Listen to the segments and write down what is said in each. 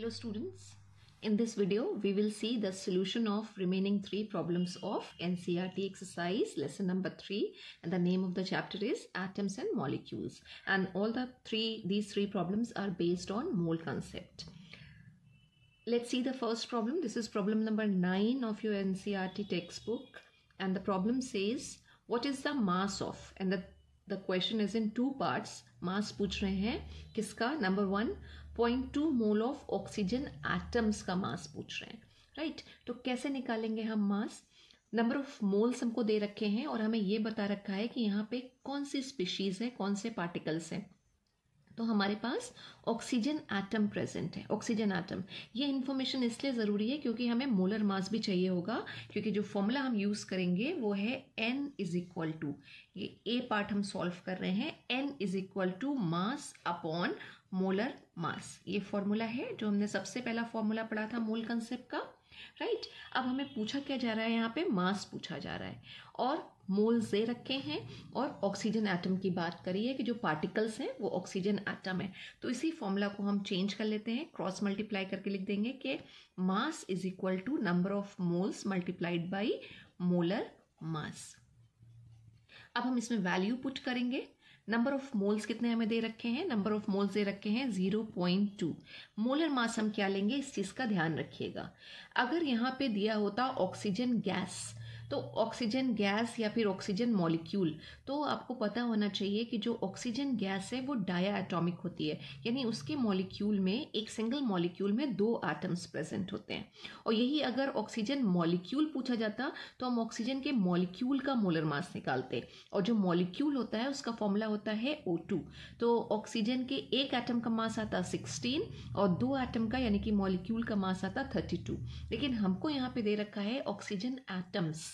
Hello students, in this video we will see the solution of remaining three problems of NCRT exercise lesson number three and the name of the chapter is atoms and molecules and all the three these three problems are based on mole concept. Let's see the first problem. This is problem number nine of your NCRT textbook and the problem says what is the mass of and the the question is in two parts mass पूछ rahe हैं kiska? number one two mole of oxygen atoms का mass पूछ रहे हैं right right? तो कैसे निकालेंगे हम मास नंबर ऑफ मोल्स हमको दे रखे हैं और हमें ये बता रखा है कि यहाँ पे कौन सी स्पीशीज है कौन से पार्टिकल्स हैं तो हमारे पास ऑक्सीजन एटम प्रेजेंट है ऑक्सीजन एटम ये इन्फॉर्मेशन इसलिए ज़रूरी है क्योंकि हमें मोलर मास भी चाहिए होगा क्योंकि जो फॉर्मूला हम यूज़ करेंगे वो है एन इज इक्वल टू ये ए पार्ट हम सॉल्व कर रहे हैं N is equal to mass upon molar mass ये फॉर्मूला है जो हमने सबसे पहला फॉर्मूला पढ़ा था मूल कंसेप्ट का राइट अब हमें पूछा क्या जा रहा है यहाँ पे मास पूछा जा रहा है और मोल दे रखे हैं और ऑक्सीजन एटम की बात करी है कि जो पार्टिकल्स हैं वो ऑक्सीजन एटम है तो इसी फॉर्मूला को हम चेंज कर लेते हैं क्रॉस मल्टीप्लाई करके लिख देंगे कि mass is equal to number of moles multiplied by molar mass अब हम इसमें वैल्यू पुट करेंगे नंबर ऑफ मोल्स कितने हमें दे रखे हैं नंबर ऑफ मोल्स दे रखे हैं zero point two molar mass हम क्या लेंगे इस चीज़ का ध्यान रखिएगा अगर यहाँ पे दिया होता ऑक्सीजन गैस तो ऑक्सीजन गैस या फिर ऑक्सीजन मॉलिक्यूल तो आपको पता होना चाहिए कि जो ऑक्सीजन गैस है वो डाया एटॉमिक होती है यानी उसके मॉलिक्यूल में एक सिंगल मॉलिक्यूल में दो आटम्स प्रेजेंट होते हैं और यही अगर ऑक्सीजन मॉलिक्यूल पूछा जाता तो हम ऑक्सीजन के मॉलिक्यूल का मोलर मास निकालते और जो मॉलिक्यूल होता है उसका फॉर्मूला होता है ओ तो ऑक्सीजन के एक एटम का मास आता सिक्सटीन और दो एटम का यानी कि मॉलिक्यूल का मास आता थर्टी लेकिन हमको यहाँ पे दे रखा है ऑक्सीजन एटम्स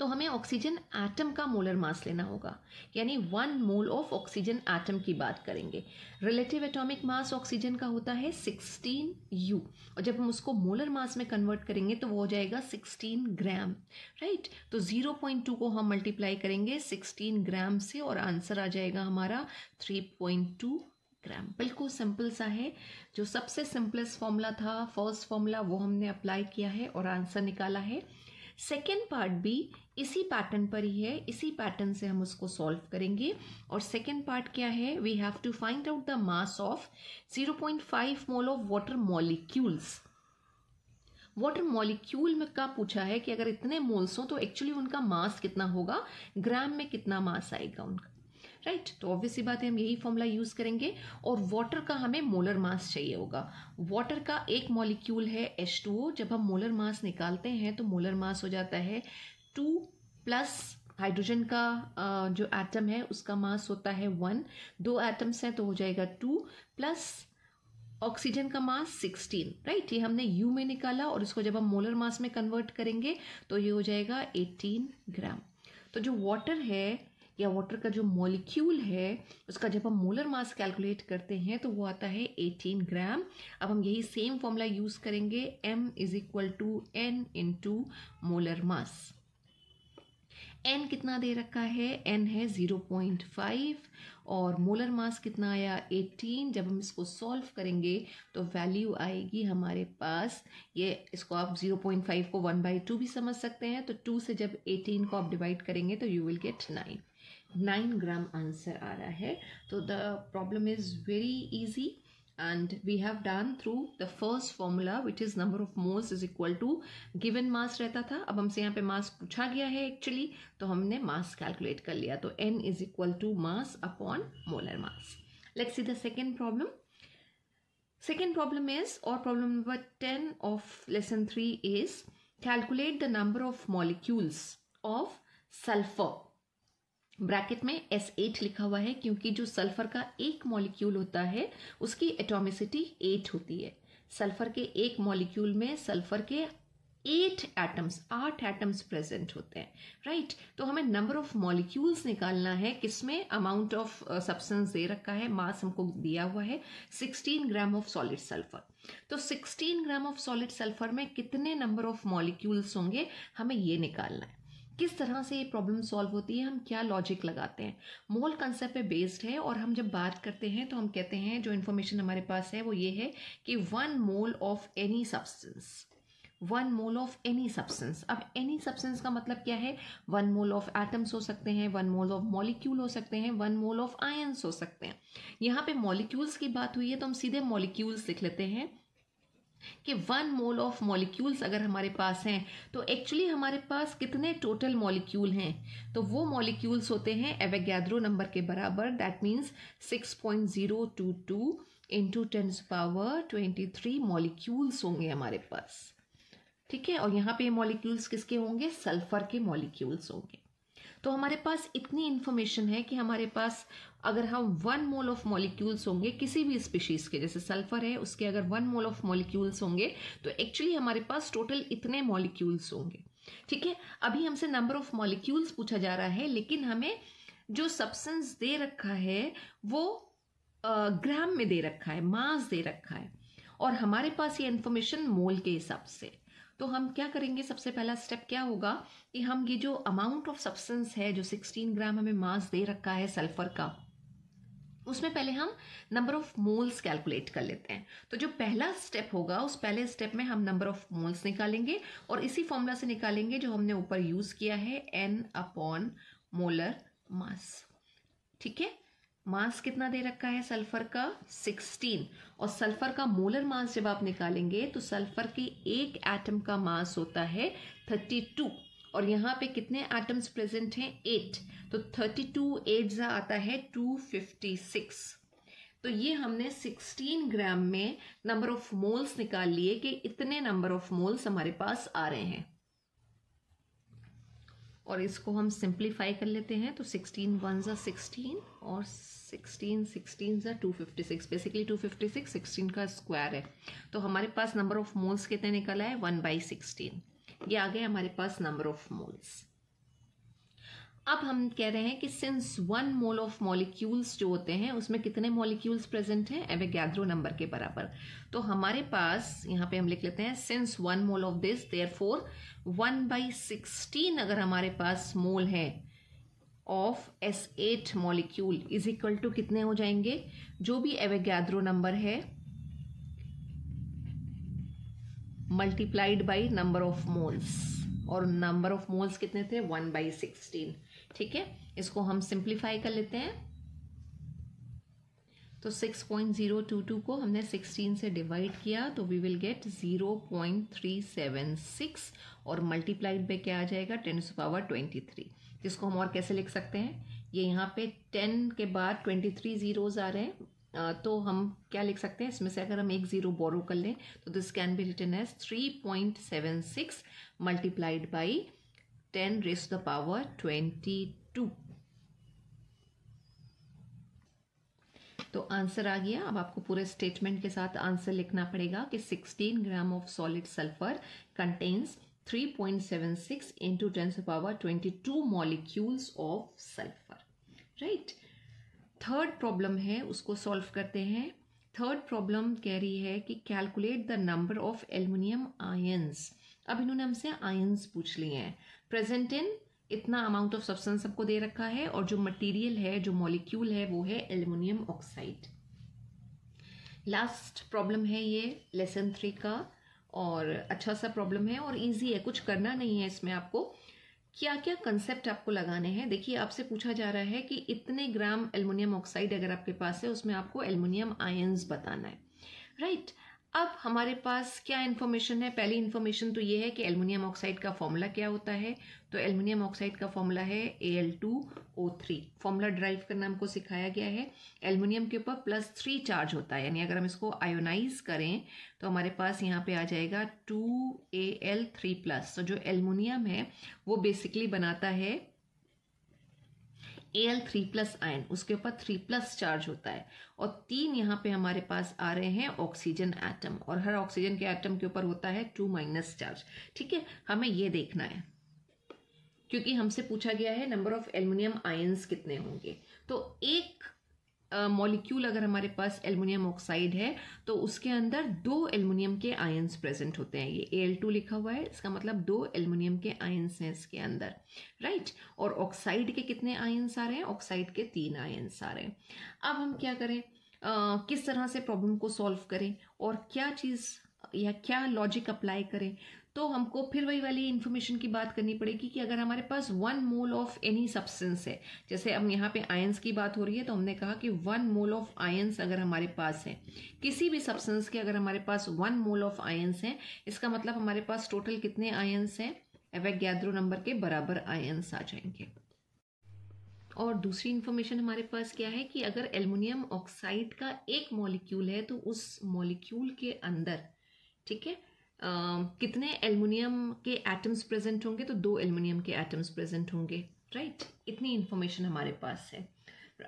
तो हमें ऑक्सीजन एटम का मोलर मास लेना होगा यानी one mole of oxygen atom की बात करेंगे रिलेटिव एटॉमिक मास ऑक्सीजन का होता है 16 यू और जब हम उसको मोलर मास में कन्वर्ट करेंगे तो वो हो जाएगा 16 ग्राम राइट तो 0.2 को हम मल्टीप्लाई करेंगे 16 ग्राम से और आंसर आ जाएगा हमारा 3.2 ग्राम बिल्कुल सिंपल सा है जो सबसे सिंपलेस्ट फॉर्मूला था फर्स्ट फॉर्मूला वो हमने अप्लाई किया है और आंसर निकाला है सेकेंड पार्ट भी इसी पैटर्न पर ही है इसी पैटर्न से हम उसको सॉल्व करेंगे और सेकेंड पार्ट क्या है we have to find out the mass of 0.5 mole of water molecules water molecule में का पूछा है कि अगर इतने मोल्स हों तो एक्चुअली उनका मास कितना होगा ग्राम में कितना मास आएगा उनका राइट तो ऑब्वियस सी बात है हम यही फॉर्मूला यूज करेंगे और वाटर का हमें मोलर मास चाहिए होगा वाटर का एक मॉलिक्यूल है एच जब हम मोलर मास निकालते हैं तो मोलर मास हो जाता है टू प्लस हाइड्रोजन का जो एटम है उसका मास होता है वन दो एटम्स हैं तो हो जाएगा टू प्लस ऑक्सीजन का मास सिक्सटीन राइट ये हमने यू में निकाला और इसको जब हम मोलर मास में कन्वर्ट करेंगे तो ये हो जाएगा एटीन ग्राम तो जो वाटर है या वाटर का जो मॉलिक्यूल है उसका जब हम मोलर मास कैलकुलेट करते हैं तो वो आता है 18 ग्राम अब हम यही सेम फॉर्मूला यूज़ करेंगे m is equal to N into टू मोलर मास n कितना दे रखा है एन है ज़ीरो पॉइंट फाइव और मोलर मास कितना आया एटीन जब हम इसको सॉल्व करेंगे तो वैल्यू आएगी हमारे पास ये इसको आप ज़ीरो पॉइंट फाइव को वन बाई टू भी समझ सकते हैं तो टू से जब एटीन को आप डिवाइड करेंगे तो you will get nine nine gram answer आ रहा है तो the problem is very easy and we have done through the first formula which is number of moles is equal to given mass रहता था अब हमसे यहाँ पे मास पूछा गया है एक्चुअली तो हमने मास कैलकुलेट कर लिया तो N is equal to mass upon molar mass let see the second problem second problem is और problem number ten of lesson three is calculate the number of molecules of sulphur bracket में S8 लिखा हुआ है क्योंकि जो sulphur का एक molecule होता है उसकी एटोमिसिटी 8 होती है सल्फर के एक मॉलिक्यूल में सल्फर के एट एटम्स आठ एटम्स प्रेजेंट होते हैं राइट right? तो हमें नंबर ऑफ मॉलिक्यूल्स निकालना है किसमें अमाउंट ऑफ सब्सटेंस दे रखा है मास हमको दिया हुआ है 16 ग्राम ऑफ सॉलिड सल्फर तो 16 ग्राम ऑफ सॉलिड सल्फर में कितने नंबर ऑफ मॉलिक्यूल्स होंगे हमें ये निकालना है किस तरह से ये प्रॉब्लम सॉल्व होती है हम क्या लॉजिक लगाते हैं मोल कंसेप्ट पे बेस्ड है और हम जब बात करते हैं तो हम कहते हैं जो इन्फॉर्मेशन हमारे पास है वो ये है कि one mole of any substance one mole of any substance अब एनी सब्सटेंस का मतलब क्या है वन मोल ऑफ एटम्स हो सकते हैं वन मोल ऑफ मॉलिक्यूल हो सकते हैं वन मोल ऑफ आयंस हो सकते हैं यहाँ पे मॉलिक्यूल्स की बात हुई है तो हम सीधे मॉलिक्यूल्स लिख लेते हैं कि वन मोल ऑफ मॉलिक्यूल्स अगर हमारे पास हैं तो एक्चुअली हमारे पास कितने टोटल मॉलिक्यूल हैं तो वो मॉलिक्यूल्स होते हैं एवेगैद्रो नंबर के बराबर that means six point zero two two into tens power twenty three molecules होंगे हमारे पास ठीक है और यहाँ पे मॉलिक्यूल्स किसके होंगे सल्फर के मॉलिक्यूल्स होंगे तो हमारे पास इतनी इन्फॉर्मेशन है कि हमारे पास अगर हम वन मोल ऑफ मॉलिक्यूल्स होंगे किसी भी स्पीशीज के जैसे सल्फर है उसके अगर वन मोल ऑफ मॉलिक्यूल्स होंगे तो एक्चुअली हमारे पास टोटल इतने मॉलिक्यूल्स होंगे ठीक है अभी हमसे नंबर ऑफ मॉलिक्यूल्स पूछा जा रहा है लेकिन हमें जो सब्सेंस दे रखा है वो ग्राम में दे रखा है मास दे रखा है और हमारे पास ये इन्फॉर्मेशन मोल के हिसाब से तो हम क्या करेंगे सबसे पहला स्टेप क्या होगा कि हम ये जो अमाउंट ऑफ सब्सटेंस है जो 16 ग्राम हमें मास दे रखा है सल्फर का उसमें पहले हम नंबर ऑफ मोल्स कैलकुलेट कर लेते हैं तो जो पहला स्टेप होगा उस पहले स्टेप में हम नंबर ऑफ मोल्स निकालेंगे और इसी फॉर्मूला से निकालेंगे जो हमने ऊपर यूज किया है एन अपॉन मोलर मास ठीक है मास कितना दे रखा है सल्फर का 16 और सल्फर का मोलर मास जब आप निकालेंगे तो सल्फर के एक एटम का मास होता है 32 और यहाँ पे कितने एटम्स प्रेजेंट हैं 8 तो 32 टू एट आता है 256 तो ये हमने 16 ग्राम में नंबर ऑफ मोल्स निकाल लिए कि इतने नंबर ऑफ मोल्स हमारे पास आ रहे हैं और इसको हम सिंप्लीफाई कर लेते हैं तो सिक्सटीन वन ज़ा सिक्सटीन और सिक्सटीन सिक्सटीन ज़ा two fifty six basically two fifty six sixteen का स्क्वायर है तो हमारे पास नंबर ऑफ मोल्स कितने निकला है वन बाई सिक्सटीन ये आ गए हमारे पास नंबर ऑफ मोल्स अब हम कह रहे हैं कि since one mole of molecules जो होते हैं उसमें कितने मॉलिक्यूल्स प्रेजेंट हैं गैद्रो नंबर के बराबर तो हमारे पास यहाँ पे हम लिख लेते हैं since one mole of this therefore one by sixteen अगर हमारे पास मोल है of S eight molecule is equal to कितने हो जाएंगे जो भी एवेगैद्रो नंबर है multiplied by number of moles और नंबर ऑफ मोल्स कितने थे वन बाई सिक्सटीन ठीक है इसको हम सिंप्लीफाई कर लेते हैं तो 6.022 को हमने 16 से डिवाइड किया तो वी विल गेट 0.376 और मल्टीप्लाइड बाय क्या आ जाएगा 10 टू पावर 23 जिसको हम और कैसे लिख सकते हैं ये यहाँ पे 10 के बाद 23 जीरोज आ रहे हैं तो हम क्या लिख सकते हैं इसमें से अगर हम एक ज़ीरो बोरो कर लें तो this can be written as 3.76 multiplied by 10 raised to the power 22 तो आंसर आ गया अब आपको पूरे स्टेटमेंट के साथ आंसर लिखना पड़ेगा कि 16 gram of solid sulphur contains 3.76 ten 10 power twenty two molecules of sulphur right third problem है उसको सॉल्व करते हैं थर्ड प्रॉब्लम कह रही है कि calculate the number of aluminium ions अब इन्होंने हमसे आयंस पूछ लिए हैं प्रेजेंट इन इतना अमाउंट ऑफ सब्सटेंस सबको दे रखा है और जो मटेरियल है जो मॉलिक्यूल है वो है एल्युमिनियम ऑक्साइड लास्ट प्रॉब्लम है ये लेसन थ्री का और अच्छा सा प्रॉब्लम है और इजी है कुछ करना नहीं है इसमें आपको क्या क्या कंसेप्ट आपको लगाने हैं देखिए आपसे पूछा जा रहा है कि इतने ग्राम एल्युमिनियम ऑक्साइड अगर आपके पास है उसमें आपको एल्युमिनियम आयंस बताना है राइट right? अब हमारे पास क्या इन्फॉर्मेशन है पहली इन्फॉर्मेशन तो ये है कि एल्युमिनियम ऑक्साइड का फॉर्मूला क्या होता है तो एल्युमिनियम ऑक्साइड का फॉर्मूला है A L two O three formula derive करना हमको सिखाया गया है एल्युमिनियम के ऊपर प्लस थ्री चार्ज होता है यानी अगर हम इसको आयोनाइज करें तो हमारे पास यहाँ पे आ जाएगा two A L three plus तो जो एल्युमिनियम है वो बेसिकली बनाता है A L three plus ion उसके ऊपर थ्री प्लस चार्ज होता है और तीन यहाँ पे हमारे पास आ रहे हैं ऑक्सीजन एटम और हर ऑक्सीजन के एटम के ऊपर होता है टू माइनस चार्ज ठीक है हमें ये देखना है क्योंकि हमसे पूछा गया है नंबर ऑफ एल्यूमिनियम आयन्स कितने होंगे तो एक मॉलिक्यूल अगर हमारे पास एल्युमिनियम ऑक्साइड है तो उसके अंदर दो एल्युमिनियम के आयंस प्रेजेंट होते हैं ये Al2 लिखा हुआ है इसका मतलब दो एल्युमिनियम के आयंस हैं इसके अंदर राइट और ऑक्साइड के कितने आयंस आ रहे हैं ऑक्साइड के तीन आयंस आ रहे हैं अब हम क्या करें आ, किस तरह से प्रॉब्लम को सॉल्व करें और क्या चीज़ या क्या लॉजिक अप्लाई करें तो हमको फिर वही वाली इन्फॉर्मेशन की बात करनी पड़ेगी कि अगर हमारे पास one mole of any substance है जैसे हम यहाँ पे आयंस की बात हो रही है तो हमने कहा कि वन मोल ऑफ आयंस अगर हमारे पास है किसी भी सब्सटेंस के अगर हमारे पास वन मोल ऑफ आयंस है इसका मतलब हमारे पास टोटल कितने आयंस हैं गैद्रो नंबर के बराबर आयंस आ जाएंगे और दूसरी इन्फॉर्मेशन हमारे पास क्या है कि अगर एल्युमिनियम ऑक्साइड का एक मॉलिक्यूल है तो उस मॉलिक्यूल के अंदर ठीक है कितने एल्युमिनियम के एटम्स प्रेजेंट होंगे तो दो एल्युमिनियम के एटम्स प्रेजेंट होंगे राइट इतनी इन्फॉर्मेशन हमारे पास है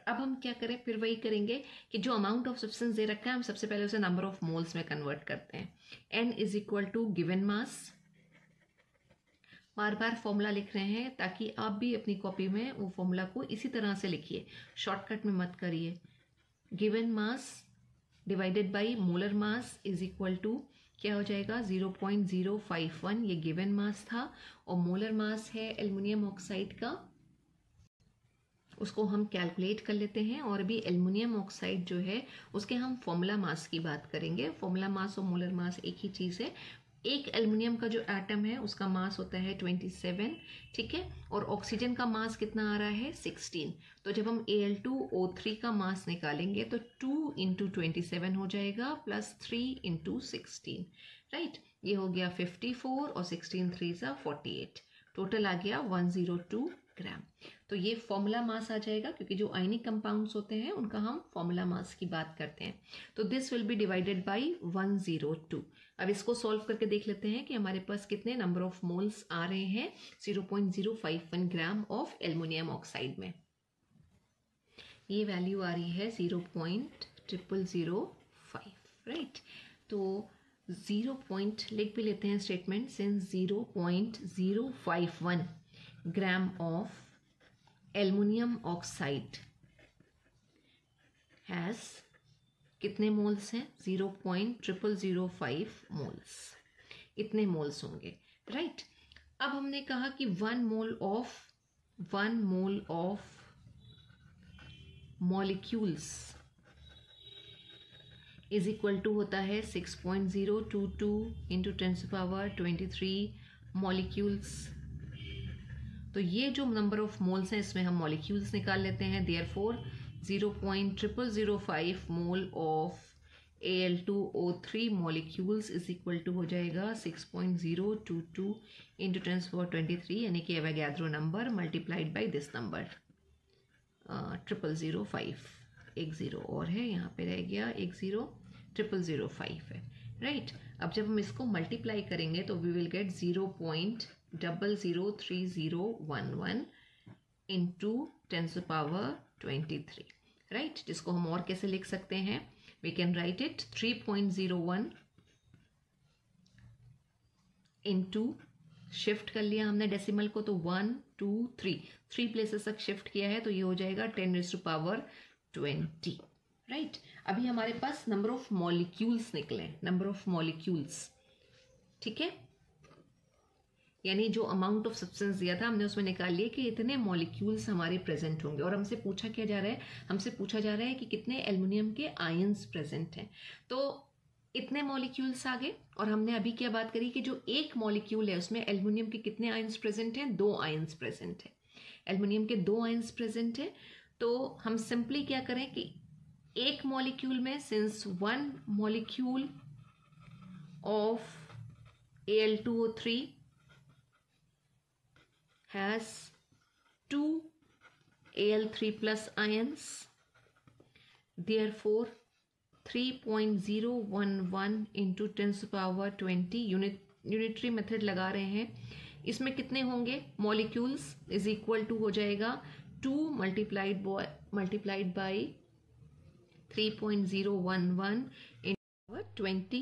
अब हम क्या करें फिर वही करेंगे कि जो अमाउंट ऑफ सब्सटेंस दे रखा है हम सबसे पहले उसे नंबर ऑफ मोल्स में कन्वर्ट करते हैं N is equal to given mass बार बार फॉर्मूला लिख रहे हैं ताकि आप भी अपनी कॉपी में वो फॉर्मूला को इसी तरह से लिखिए शॉर्टकट में मत करिए given mass divided by molar mass is equal to क्या हो जाएगा 0.051 ये गिवन मास था और मोलर मास है एल्युमिनियम ऑक्साइड का उसको हम कैलकुलेट कर लेते हैं और अभी एल्युमिनियम ऑक्साइड जो है उसके हम फॉर्मूला मास की बात करेंगे फॉर्मूला मास और मोलर मास एक ही चीज़ है एक एल्युमिनियम का जो एटम है उसका मास होता है 27 ठीक है और ऑक्सीजन का मास कितना आ रहा है 16 तो जब हम Al2O3 का मास निकालेंगे तो 2 इंटू ट्वेंटी हो जाएगा plus three into sixteen right ये हो गया 54 और 16 थ्री सा एट टोटल आ गया 102 ग्राम तो ये फॉर्मूला मास आ जाएगा क्योंकि जो आयनिक कंपाउंड्स होते हैं उनका हम फॉर्मूला मास की बात करते हैं तो this will be divided by one zero two अब इसको सॉल्व करके देख लेते हैं कि हमारे पास कितने नंबर ऑफ मोल्स आ रहे हैं zero point zero five one gram of aluminium oxide में ये वैल्यू आ रही है zero point triple zero five right तो ज़ीरो पॉइंट लिख भी लेते हैं statement since zero point zero five one gram of aluminium oxide has कितने मोल्स हैं zero point triple zero five moles इतने मोल्स होंगे राइट right? अब हमने कहा कि one mole of one mole of molecules is equal to होता है six point zero two two into tens power twenty three molecules तो ये जो नंबर ऑफ मोल्स हैं इसमें हम मॉलिक्यूल्स निकाल लेते हैं therefore zero point triple zero five mole of A L two O three molecules is equal to हो जाएगा six point zero two two into tens for twenty three यानी कि Avogadro number multiplied by this number triple zero five एक zero और है यहाँ पे रह गया एक ज़ीरो ट्रिपल ज़ीरो फाइव है राइट right? अब जब हम इसको मल्टीप्लाई करेंगे तो we will get zero point double zero three zero one one into ten से पावर ट्वेंटी थ्री राइट जिसको हम और कैसे लिख सकते हैं we can write it three point zero one into shift कर लिया हमने डेसिमल को तो one two three three places तक शिफ्ट किया है तो ये हो जाएगा ten raise to power twenty right अभी हमारे पास नंबर ऑफ मॉलिक्यूल्स निकले नंबर ऑफ मॉलिक्यूल्स ठीक है यानी जो अमाउंट ऑफ सब्सटेंस दिया था हमने उसमें निकाल लिए कि इतने मॉलिक्यूल्स हमारे प्रेजेंट होंगे और हमसे पूछा क्या जा रहा है हमसे पूछा जा रहा है कि कितने एल्युमिनियम के आयंस प्रेजेंट हैं तो इतने मॉलिक्यूल्स आ गए और हमने अभी क्या बात करी कि जो एक मॉलिक्यूल है उसमें एल्युमिनियम के कितने आयंस प्रेजेंट हैं दो आयंस प्रेजेंट है एल्युमिनियम के दो आयंस प्रेजेंट हैं तो हम सिंपली क्या करें कि एक मॉलिक्यूल में since one molecule of A L two three has two Al3 plus ions. Therefore, 3.011 into 10 to power 20 unit. Unitary method लगा रहे हैं इसमें कितने होंगे मॉलिक्यूल्स इज इक्वल टू हो जाएगा two multiplied multiplied by one into power twenty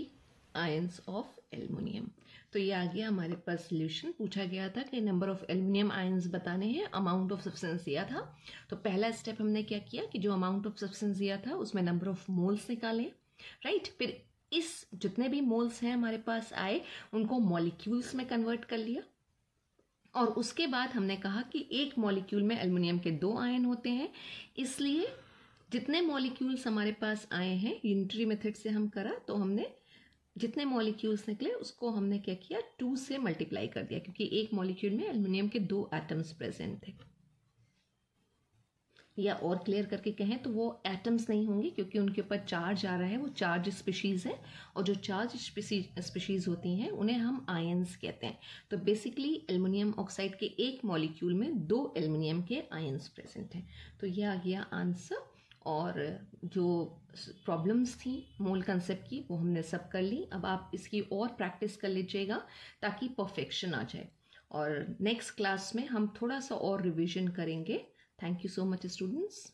ions of aluminium तो ये आ गया हमारे पास सोल्यूशन पूछा गया था कि नंबर ऑफ एल्मोनियम आयंस बताने हैं अमाउंट ऑफ सब्सटेंस दिया था तो पहला स्टेप हमने क्या किया कि जो अमाउंट ऑफ सब्सटेंस दिया था उसमें नंबर ऑफ मोल्स निकाले राइट फिर इस जितने भी मोल्स हैं हमारे पास आए उनको मॉलिक्यूल्स में कन्वर्ट कर लिया और उसके बाद हमने कहा कि एक मॉलिक्यूल में एल्मोनियम के दो आयन होते हैं इसलिए जितने मॉलिक्यूल्स हमारे पास आए हैं यूनिटरी मेथड से हम करा तो हमने जितने मॉलिक्यूल्स निकले उसको हमने क्या किया टू से मल्टीप्लाई कर दिया क्योंकि एक मॉलिक्यूल में एल्युमिनियम के दो एटम्स प्रेजेंट थे या और क्लियर करके कहें तो वो एटम्स नहीं होंगे क्योंकि उनके ऊपर चार्ज आ रहा है वो चार्ज स्पीशीज़ है और जो चार्ज स्पीशीज़ होती हैं उन्हें हम आयंस कहते हैं तो बेसिकली एल्युमिनियम ऑक्साइड के एक मॉलिक्यूल में दो एल्युमिनियम के आयंस प्रेजेंट हैं तो यह आ गया आंसर और जो प्रॉब्लम्स थी मूल कंसेप्ट की वो हमने सब कर ली अब आप इसकी और प्रैक्टिस कर लीजिएगा ताकि परफेक्शन आ जाए और नेक्स्ट क्लास में हम थोड़ा सा और रिवीजन करेंगे thank you so much students